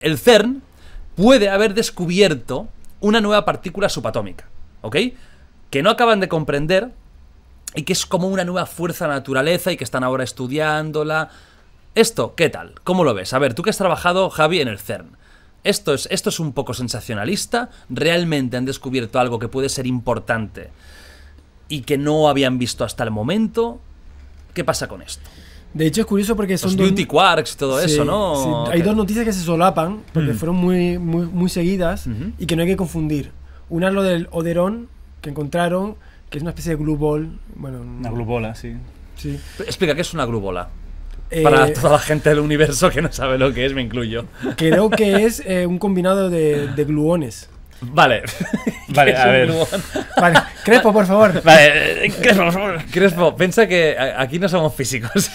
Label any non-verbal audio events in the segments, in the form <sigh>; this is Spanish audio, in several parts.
El CERN puede haber descubierto una nueva partícula subatómica, ¿ok? Que no acaban de comprender y que es como una nueva fuerza naturaleza y que están ahora estudiándola. Esto, ¿qué tal? ¿Cómo lo ves? A ver, tú que has trabajado, Javi, en el CERN. Esto es, esto es un poco sensacionalista. Realmente han descubierto algo que puede ser importante y que no habían visto hasta el momento. ¿Qué pasa con esto? De hecho, es curioso porque son. Los dos... Beauty Quarks, todo eso, ¿no? Hay dos noticias que se solapan porque mm. fueron muy, muy, seguidas y que no hay que confundir. Una es lo del Oderon que encontraron, que es una especie de glue Bueno, una glue bola, sí. Explica, ¿qué es una glue eh, Para toda la gente del universo que no sabe lo que es, me incluyo. Creo que es eh, un combinado de, de gluones. Vale. <laughs> vale, <laughs> a ver. Vale, Crespo, por favor. <laughs> Vale, eh, Crespo, por favor. Crespo, piensa que aquí no somos físicos.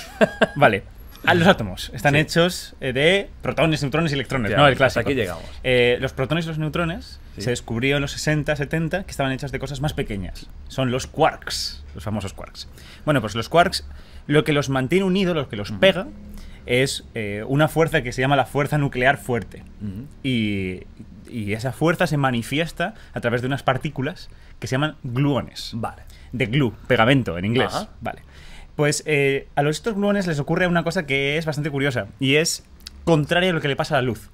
vale. Los átomos están hechos eh, de protones, neutrones y electrones, ¿no? El clásico. Aquí llegamos. Eh, los protones y los neutrones se descubrió en los 60, 70 que estaban hechos de cosas más pequeñas. Son los quarks, los famosos quarks. Bueno, pues los quarks, lo que los mantiene unidos, lo que los pega, es eh, una fuerza que se llama la fuerza nuclear fuerte. y, esa fuerza se manifiesta a través de unas partículas que se llaman gluones. Vale. De glue, pegamento en inglés. Vale. Pues eh, a los estos gluones les ocurre una cosa que es bastante curiosa y es contraria a lo que le pasa a la luz.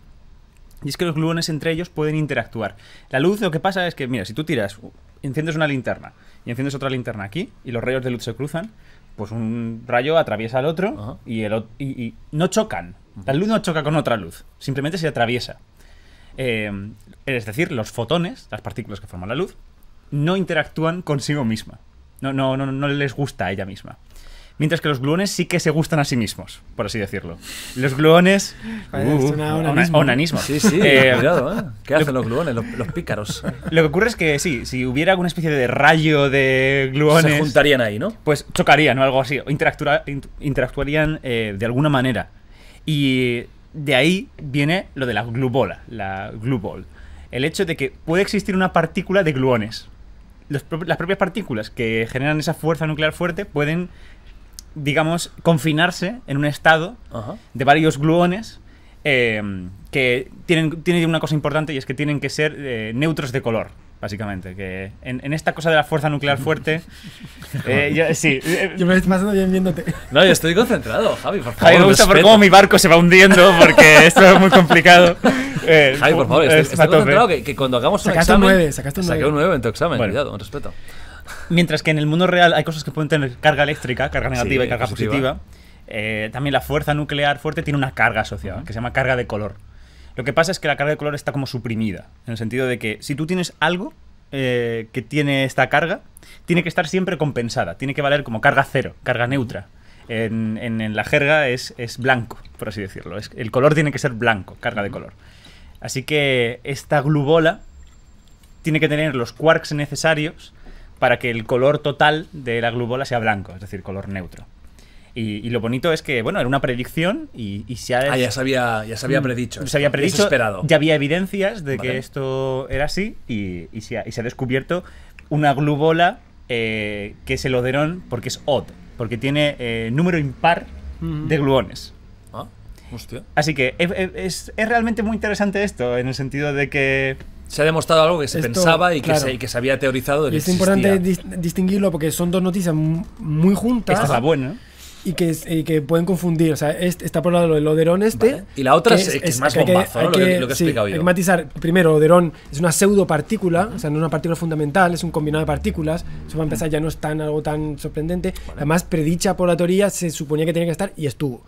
Y es que los gluones entre ellos pueden interactuar. La luz lo que pasa es que, mira, si tú tiras, enciendes una linterna y enciendes otra linterna aquí y los rayos de luz se cruzan, pues un rayo atraviesa al otro y, el, y, y no chocan. La luz no choca con otra luz, simplemente se atraviesa. Eh, es decir, los fotones, las partículas que forman la luz, no interactúan consigo misma. No, no, no, no les gusta a ella misma mientras que los gluones sí que se gustan a sí mismos, por así decirlo. Los gluones... Uh, sí, sí, eh, cuidado, ¿eh? ¿Qué hacen los gluones, los, pícaros? <laughs> Lo que ocurre es que sí, si hubiera alguna especie de rayo de gluones... Se juntarían ahí, ¿no? Pues chocarían o algo así, interactuarían eh, de alguna manera. Y de ahí viene lo de la glubola, la glubol. El hecho de que puede existir una partícula de gluones. las propias partículas que generan esa fuerza nuclear fuerte pueden digamos, confinarse en un estado de varios gluones eh, que tienen, una cosa importante y es que tienen que ser eh, neutros de color. Básicamente, que en, en, esta cosa de la fuerza nuclear fuerte. <laughs> eh, yo, sí. Eh, yo me estoy pasando bien viéndote. No, yo estoy concentrado, Javi, por favor. Javi, me gusta por cómo mi barco se va hundiendo, porque <laughs> esto es muy complicado. Eh, Javi, por favor, estoy, estoy concentrado que, que, cuando hagamos un examen. Un sacaste un 9. Saqué un 9 en tu examen, bueno. cuidado, con respeto. Mientras que en el mundo real hay cosas que pueden tener carga eléctrica, carga negativa y carga positiva, eh, también la fuerza nuclear fuerte tiene una carga asociada, que se llama carga de color. Lo que pasa es que la carga de color está como suprimida, en el sentido de que si tú tienes algo eh, que tiene esta carga, tiene que estar siempre compensada, tiene que valer como carga cero, carga neutra. En, la jerga es, blanco, por así decirlo. el color tiene que ser blanco, carga de color. Así que esta glubola tiene que tener los quarks necesarios para que el color total de la glubola sea blanco, es decir, color neutro. Y, lo bonito es que, bueno, era una predicción y, se ah, ya se había, ya se había mm, predicho. Se había Ya había evidencias de que esto era así y, se, ha, descubierto una glubola eh, que es el oderón porque es odd, porque tiene eh, número impar mm. de gluones. Ah, hostia. Así que e, e, es realmente muy interesante esto, en el sentido de que se ha demostrado algo que se pensaba y, que se, había teorizado. es importante distinguirlo porque son dos noticias muy juntas. Esta es la buena. Y que, que pueden confundir. O sea, está por un lado el Oderón este. Y la otra es, es, más bombazo, lo que, he explicado yo. Hay matizar. Primero, Oderón es una pseudopartícula, partícula, o sea, no es una partícula fundamental, es un combinado de partículas. Eso para empezar ya no es tan, algo tan sorprendente. Además, predicha por la teoría, se suponía que tenía que estar y estuvo.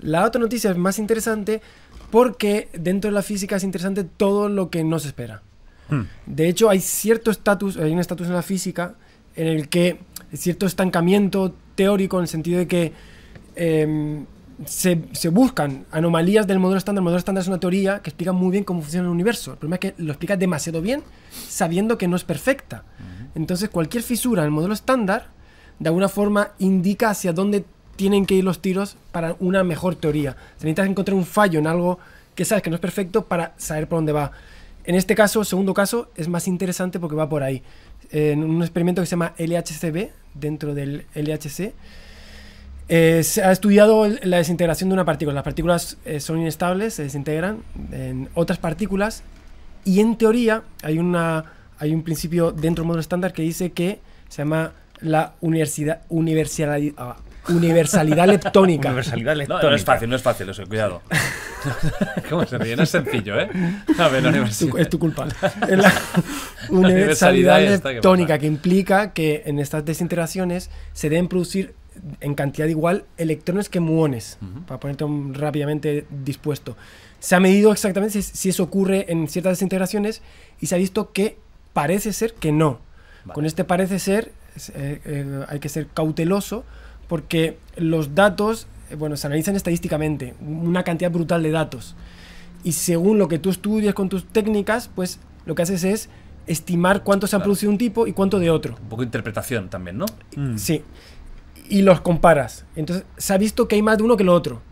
La otra noticia es más interesante porque dentro de la física es interesante todo lo que no se espera. Hmm. De hecho, hay cierto estatus, hay un estatus en la física en el que cierto estancamiento teórico en el sentido de que em, se, se, buscan anomalías del modelo estándar. El modelo estándar es una teoría que explica muy bien cómo funciona el universo. El problema es que lo explica demasiado bien, sabiendo que no es perfecta. Entonces, cualquier fisura en el modelo estándar, de alguna forma, indica hacia dónde tienen que ir los tiros para una mejor teoría. Se necesitas encontrar un fallo en algo que sabes que no es perfecto para saber por dónde va. En este caso, segundo caso, es más interesante porque va por ahí. En un experimento que se llama LHCb, dentro del LHC, eh, se ha estudiado la desintegración de una partícula. Las partículas eh, son inestables, se desintegran en otras partículas y en teoría hay, una, hay un principio dentro del modelo estándar que dice que se llama la universidad, universalidad, ah, Universalidad leptónica. Universalidad leptónica. No, es fácil, no es fácil eso, cuidado. <laughs> ¿Cómo se ríe? No es sencillo, ¿eh? Es tu culpa. <laughs> universalidad, leptónica, que implica que en estas desintegraciones se deben producir en cantidad igual electrones que muones, para ponerte rápidamente dispuesto. Se ha medido exactamente si, eso ocurre en ciertas desintegraciones y se ha visto que parece ser que no. Con este parece ser eh, eh, hay que ser cauteloso porque los datos, eh, bueno, se analizan estadísticamente, una cantidad brutal de datos. Y según lo que tú estudias con tus técnicas, pues lo que haces es estimar cuánto se han producido un tipo y cuánto de otro. Un poco de interpretación también, ¿no? Mm. Sí. Y los comparas. Entonces, se ha visto que hay más de uno que lo otro.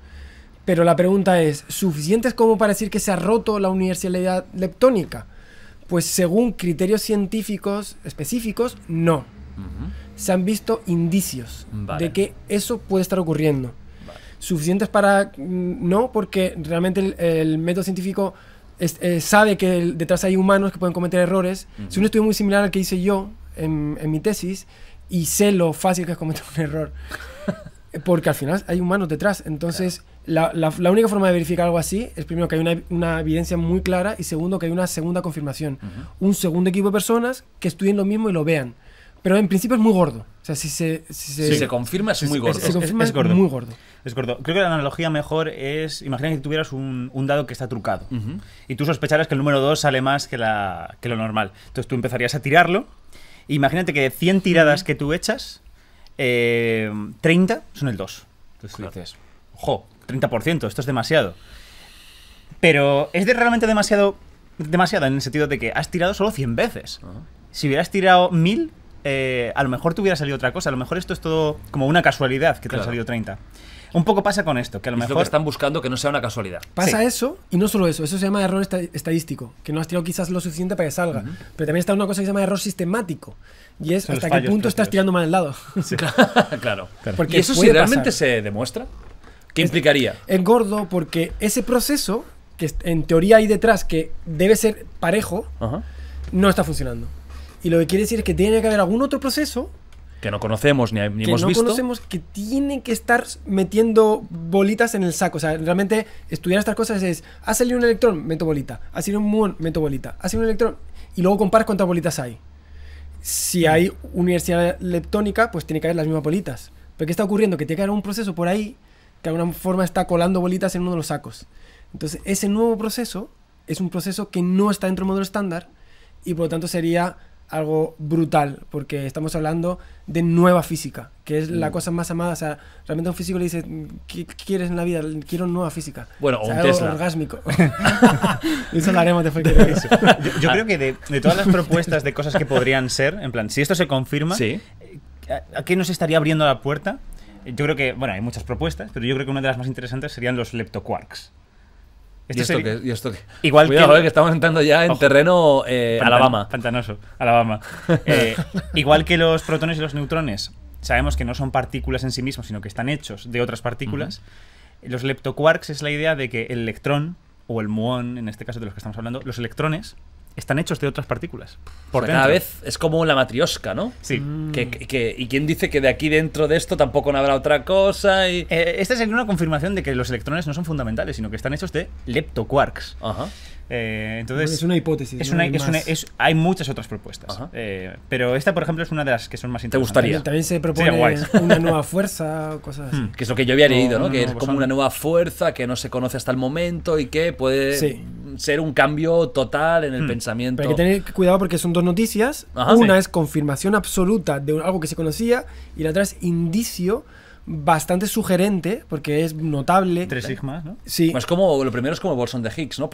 Pero la pregunta es, ¿suficientes como para decir que se ha roto la universalidad leptónica? Pues según criterios científicos específicos, no se han visto indicios de que eso puede estar ocurriendo. Suficientes para mm, no, porque realmente el, método científico eh, sabe que detrás hay humanos que pueden cometer errores. Es un estudio muy similar al que hice yo en, mi tesis y sé lo fácil que es cometer un error. <laughs> porque al final hay humanos detrás. Entonces, la, única forma de verificar algo así es primero que hay una, evidencia muy clara y segundo que hay una segunda confirmación. Un segundo equipo de personas que estudien lo mismo y lo vean. Pero en principio es muy gordo. O sea, si se, si se, confirma, es muy gordo. Es, gordo. muy gordo. Es gordo. Creo que la analogía mejor es. Imagina que tuvieras un, un dado que está trucado. Y tú sospecharas que el número 2 sale más que, la, que lo normal. Entonces tú empezarías a tirarlo. imagínate que de 100 tiradas que tú echas, 30 eh, son el 2. Entonces dices, ojo, 30%, esto es demasiado. Pero es de realmente demasiado. Demasiado en el sentido de que has tirado solo 100 veces. Ah. Si hubieras tirado 1000, eh, a lo mejor te hubiera salido otra cosa. A lo mejor esto es todo como una casualidad que te salido 30. Un poco pasa con esto, que a lo mejor. están buscando que no sea una casualidad. Pasa eso, y no solo eso, eso se llama error estadístico, que no has tirado quizás lo suficiente para que salga. Pero también está una cosa que se llama error sistemático, y es hasta qué punto estás tirando mal el lado. <laughs> <laughs> claro, claro. Porque eso si realmente se demuestra? ¿Qué implicaría? Es gordo porque ese proceso, que en teoría hay detrás, que debe ser parejo, no está funcionando. Y lo que quiere decir es que tiene que haber algún otro proceso que no conocemos ni, ni que hemos no conocemos que tiene que estar metiendo bolitas en el saco. O sea, realmente estudiar estas cosas es, ha salido un electrón, meto bolita. Ha salido un muón, meto bolita. Ha salido un electrón. Y luego comparas cuántas bolitas hay. Si mm. hay universidad leptónica, pues tiene que haber las mismas bolitas. Pero ¿qué está ocurriendo? Que tiene que haber un proceso por ahí que de alguna forma está colando bolitas en uno de los sacos. Entonces, ese nuevo proceso es un proceso que no está dentro del modelo estándar y por lo tanto sería algo brutal, porque estamos hablando de nueva física, que es la mm. cosa más amada. O sea, realmente un físico le dice, ¿qué quieres en la vida? Quiero nueva física. Bueno, o, un algo Tesla. orgásmico. <laughs> <laughs> eso haremos después. de eso. Yo, creo que de, todas las propuestas de cosas que podrían ser, en plan, si esto se confirma, eh, ¿a qué nos estaría abriendo la puerta? Yo creo que, bueno, hay muchas propuestas, pero yo creo que una de las más interesantes serían los leptoquarks. ¿Y, esto que, Igual que... estamos entrando ya en terreno eh, Alabama. Pantanoso, Alabama. <laughs> Eh, igual que los protones y los neutrones, sabemos que no son partículas en sí mismos, sino que están hechos de otras partículas. Los leptoquarks es la idea de que el electrón, o el muón, en este caso de los que estamos hablando, los electrones están hechos de otras partículas. Porque cada vez es como la matriosca, ¿no? Sí. Mm. Que, ¿Y quién dice que de aquí dentro de esto tampoco no habrá otra cosa? Y... Eh, esta sería una confirmación de que los electrones no son fundamentales, sino que están hechos de leptoquarks. Ajá. Eh, entonces, es una hipótesis. hay, muchas otras propuestas. Eh, pero esta, por ejemplo, es una de las que son más interesantes. ¿Te gustaría? También, se propone <laughs> una nueva fuerza, o cosas así. Hmm. Que es lo que yo había leído, ¿no? Que es como una nueva fuerza que no se conoce hasta el momento y que puede sí ser un cambio total en el hmm. pensamiento. hay que tener cuidado porque son dos noticias. una es confirmación absoluta de algo que se conocía y la otra es indicio bastante sugerente porque es notable. Tres sigmas, ¿no? Sí. Pues como, lo primero es como bolsón de Higgs, ¿no?